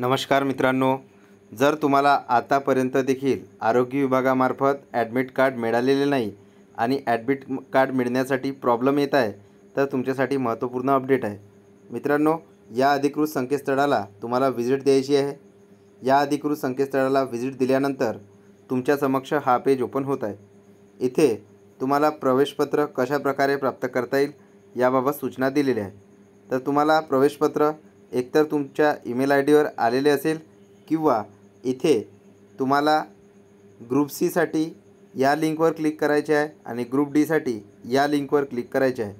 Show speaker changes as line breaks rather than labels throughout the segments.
नमस्कार मित्रांनो जर तुम्हाला आतापर्यंत देखील आरोग्य विभागामार्फत ॲडमिट कार्ड मिळालेले नाही आणि ॲडमिट कार्ड मिळण्यासाठी प्रॉब्लेम येत आहे तर तुमच्यासाठी महत्त्वपूर्ण अपडेट आहे मित्रांनो या अधिकृत संकेतस्थळाला तुम्हाला व्हिजिट द्यायची आहे या अधिकृत संकेतस्थळाला व्हिजिट दिल्यानंतर तुमच्या समक्ष हा पेज ओपन होत आहे इथे तुम्हाला प्रवेशपत्र कशा प्रकारे प्राप्त करता येईल याबाबत सूचना दिलेल्या आहेत तर तुम्हाला प्रवेशपत्र एकतर तुमच्या ईमेल आय डीवर आलेले असेल किंवा इथे तुम्हाला ग्रुप सीसाठी या लिंकवर क्लिक करायचे आहे आणि ग्रुप डीसाठी या लिंकवर क्लिक करायचे आहे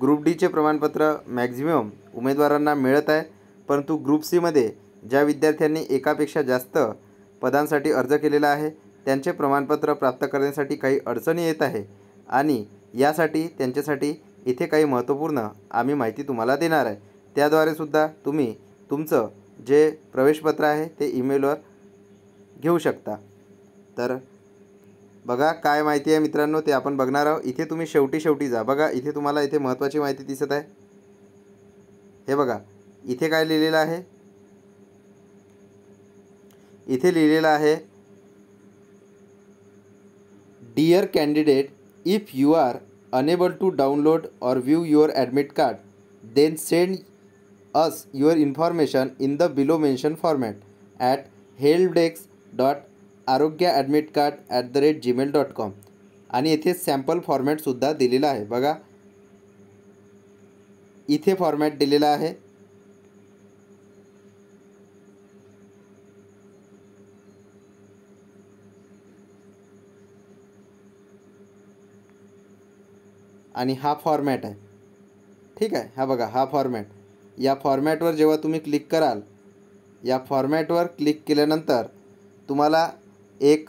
ग्रुप डीचे प्रमाणपत्र मॅक्झिमम उमेदवारांना मिळत आहे परंतु ग्रुप सीमध्ये ज्या विद्यार्थ्यांनी एकापेक्षा जास्त पदांसाठी अर्ज केलेला आहे त्यांचे प्रमाणपत्र प्राप्त करण्यासाठी काही अडचणी येत आहे आणि यासाठी त्यांच्यासाठी इथे काही महत्त्वपूर्ण आम्ही माहिती तुम्हाला देणार आहे त्याद्वारे सुद्धा तुम्ही तुमचं जे प्रवेशपत्र आहे ते ईमेलवर घेऊ शकता तर बघा काय माहिती आहे मित्रांनो ते आपण बघणार आहोत इथे तुम्ही शेवटी शेवटी जा बघा इथे तुम्हाला इथे महत्त्वाची माहिती दिसत आहे हे बघा इथे काय लिहिलेलं आहे इथे लिहिलेलं आहे dear candidate if you are unable to download or view your admit card then send us your information in the below mentioned format at helpdesk.arogyaadmitcard at the rate gmail dot com आणि येथे sample फॉर्मॅटसुद्धा दिलेला आहे बघा इथे format दिलेला आहे आणि हा फॉर्मॅट आहे ठीक है हा बघा हा फॉर्मैट या फॉर्मॅटवर जेव्हा तुम्ही क्लिक कराल या फॉर्मॅटवर क्लिक केल्यानंतर तुम्हाला एक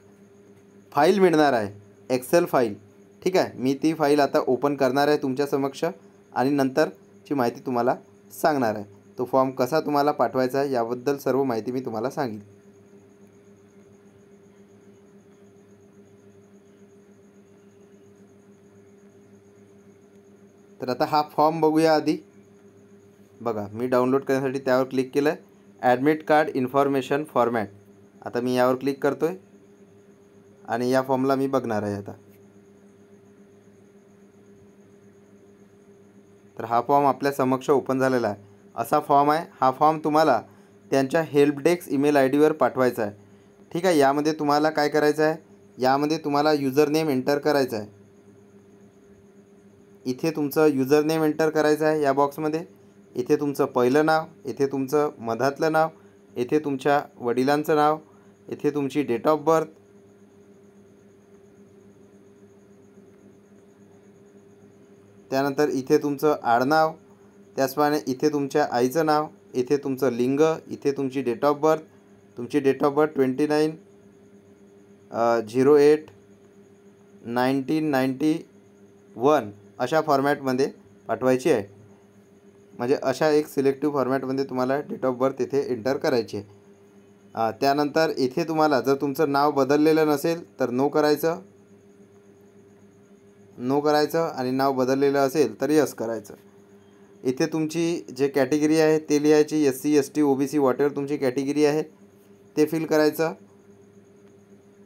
फाईल मिळणार आहे एक्सेल फाईल ठीक आहे मी ती फाईल आता ओपन करणार आहे तुमच्या समक्ष आणि नंतरची माहिती तुम्हाला सांगणार आहे तो फॉर्म कसा तुम्हाला पाठवायचा आहे याबद्दल सर्व माहिती मी तुम्हाला सांगेन तर आता हा फॉर्म बघूया आधी बघा मी डाउनलोड करण्यासाठी त्यावर क्लिक केलं आहे ॲडमिट कार्ड इन्फॉर्मेशन फॉर्मॅट आता मी यावर क्लिक करतो आहे आणि या फॉर्मला मी बघणार आहे आता तर हा फॉर्म आपल्या समक्ष ओपन झालेला आहे असा फॉर्म आहे हा फॉर्म तुम्हाला त्यांच्या हेल्पडेस्क ईमेल आय डीवर पाठवायचा आहे ठीक आहे यामध्ये तुम्हाला काय करायचं आहे यामध्ये तुम्हाला युजरनेम एंटर करायचा आहे इथे तुमचं युजरनेम एंटर करायचं आहे या बॉक्समध्ये इथे तुमचं पहिलं नाव इथे तुमचं मधातलं नाव इथे तुमच्या वडिलांचं नाव इथे तुमची डेट ऑफ बर्थ त्यानंतर इथे तुमचं आडनाव त्याचप्रमाणे इथे तुमच्या आईचं नाव इथे तुमचं लिंग इथे तुमची डेट ऑफ बर्थ तुमची date of birth twenty nine zero eight nineteen ninety one अशा फॉर्मॅटमध्ये पाठवायची आहे म्हणजे अशा एक सिलेक्टिव्ह फॉर्मॅटमध्ये तुम्हाला डेट ऑफ बर्थ इथे एंटर करायची आहे त्यानंतर इथे तुम्हाला जर तुमचं नाव बदललेलं नसेल तर नो करायचं नो करायचं आणि नाव बदललेलं असेल तर यस करायचं इथे तुमची जे कॅटेगरी आहे ते लिहायची S C S T O B C whatever तुमची कॅटेगरी आहे ते फिल करायचं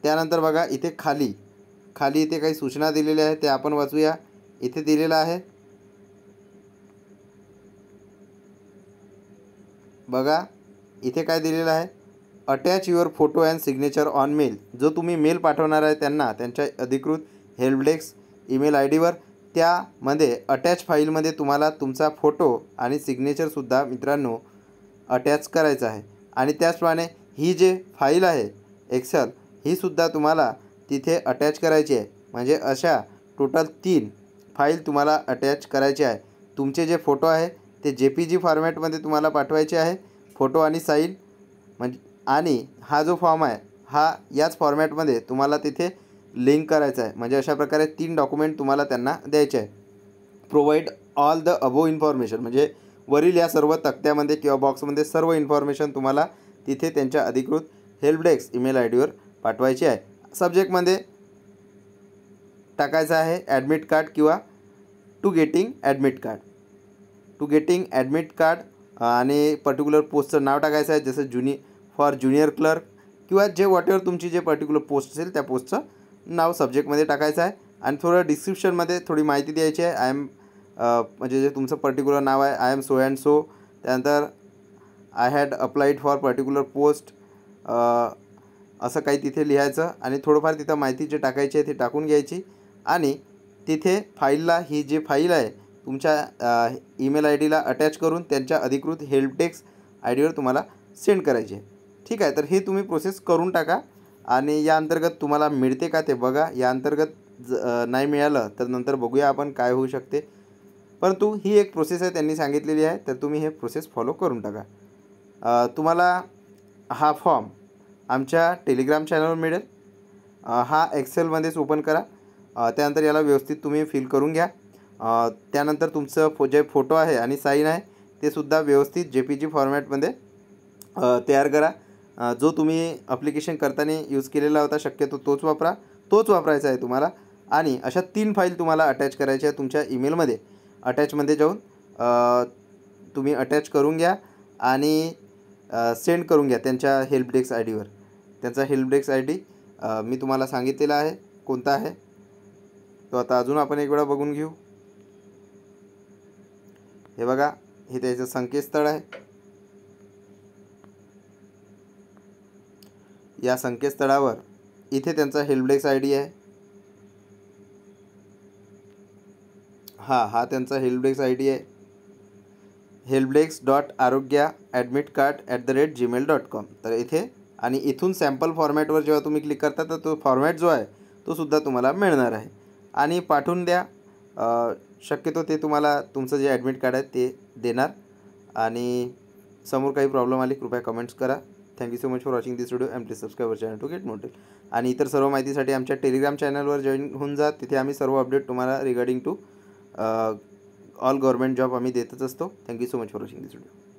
त्यानंतर बघा इथे खाली खाली इथे काही सूचना दिलेल्या आहेत ते आपण वाचूया इथे दिलेलं आहे बघा इथे काय दिलेलं आहे attach your photo and signature on mail जो तुम्ही मेल पाठवणार आहे त्यांना त्यांच्या अधिकृत हेल्पडेस्क ईमेल आय डीवर त्यामध्ये अटॅच फाईलमध्ये तुम्हाला तुमचा फोटो आणि सिग्नेचरसुद्धा मित्रांनो अटॅच करायचा आहे आणि त्याचप्रमाणे ही जे फाईल आहे एक्सेल हीसुद्धा तुम्हाला तिथे अटॅच करायची आहे म्हणजे अशा टोटल तीन फाईल तुम्हाला अटॅच करायची आहे तुमचे जे फोटो आहे ते जे पी जी फॉर्मॅटमध्ये तुम्हाला पाठवायचे आहे फोटो आणि साईन म्हणजे आणि हा जो फॉर्म आहे हा याच फॉर्मॅटमध्ये तुम्हाला तिथे लिंक करायचा आहे म्हणजे अशा प्रकारे तीन डॉक्युमेंट तुम्हाला त्यांना द्यायचे आहे provide all the above information म्हणजे वरील या सर्व तक्त्यामध्ये किंवा बॉक्समध्ये सर्व इन्फॉर्मेशन तुम्हाला तिथे त्यांच्या अधिकृत हेल्पडेस्क ईमेल आय डीवर पाठवायची आहे सब्जेक्टमध्ये टाकायचं आहे ॲडमिट कार्ड किंवा to getting admit card to getting admit card आणि पर्टिक्युलर पोस्टचं नाव टाकायचं आहे जसं ज्युनि फॉर ज्युनियर क्लर्क किंवा जे वॉटेवर तुमची जे पर्टिक्युलर पोस्ट असेल त्या पोस्टचं नाव सब्जेक्टमध्ये टाकायचं आहे आणि थोडं डिस्क्रिप्शनमध्ये थोडी माहिती द्यायची आहे आय एम म्हणजे जे तुमचं पर्टिक्युलर नाव आहे I am so and so त्यानंतर I had applied for particular post असं काही तिथे लिहायचं आणि थोडंफार तिथं माहिती जे टाकायची आहे ती टाकून घ्यायची आणि तिथे फाईलला ही जी फाईल आहे तुमच्या ईमेल आय डीला अटॅच करून त्यांच्या अधिकृत हेल्प आय डीवर तुम्हाला सेंड करायचे ठीक आहे तर हे तुम्ही प्रोसेस करून टाका आणि या अंतर्गत तुम्हाला मिळते का ते बघा या अंतर्गत नाही मिळालं तर नंतर बघूया आपण काय होऊ शकते परंतु ही एक प्रोसेस आहे त्यांनी सांगितलेली आहे तर तुम्ही हे प्रोसेस फॉलो करून टाका तुम्हाला हा फॉर्म आमच्या टेलिग्राम चॅनलवर मिळेल हा एक्सेलमध्येच ओपन करा त्यानंतर याला व्यवस्थित तुम्ही फिल करून घ्या त्यानंतर तुमचं फो जे फोटो आहे आणि साईन आहे ते सुद्धा व्यवस्थित जे पी जी फॉर्मॅटमध्ये तयार करा जो तुम्ही अप्लिकेशन करताना यूज केलेला होता शक्यतो तोच वापरा तोच वापरायचा आहे तुम्हाला आणि अशा तीन फाईल तुम्हाला अटॅच करायच्या आहे तुमच्या ईमेलमध्ये अटॅचमध्ये जाऊन तुम्ही अटॅच करून घ्या आणि सेंड करून घ्या त्यांच्या हेल्प डेस्क आय डीवर त्यांचा हेल्प डेस्क आय डी मी तुम्हाला सांगितलेला आहे कोणता आहे तो आता अजून आपण एक वेळा बघून घेऊ हे बघा हे त्याचं संकेतस्थळ आहे या संकेतस्थळावर इथे त्यांचा हेल्पडेस्क आय डी आहे हां हा त्यांचा हेल्पडेस्क आय डी आहे helpdesk dot Arogya admit card at the rate Gmail dot com तर इथे आणि इथून सॅम्पल फॉर्मॅटवर जेव्हा तुम्ही क्लिक करता तर तो फॉर्मॅट जो आहे तो सुद्धा तुम्हाला मिळणार आहे आणि पाठवून द्या शक्यतो ते तुम्हाला तुमचं जे ॲडमिट कार्ड आहे ते देणार आणि समोर काही प्रॉब्लेम आली कृपया कमेंट्स करा thank you so much for watching this video M T subscriber channel to get noted आणि इतर सर्व माहितीसाठी आमच्या टेलिग्राम चॅनलवर जॉईन होऊन जा तिथे आम्ही सर्व अपडेट तुम्हाला regarding to all government job आम्ही देतच असतो thank you so much for watching this video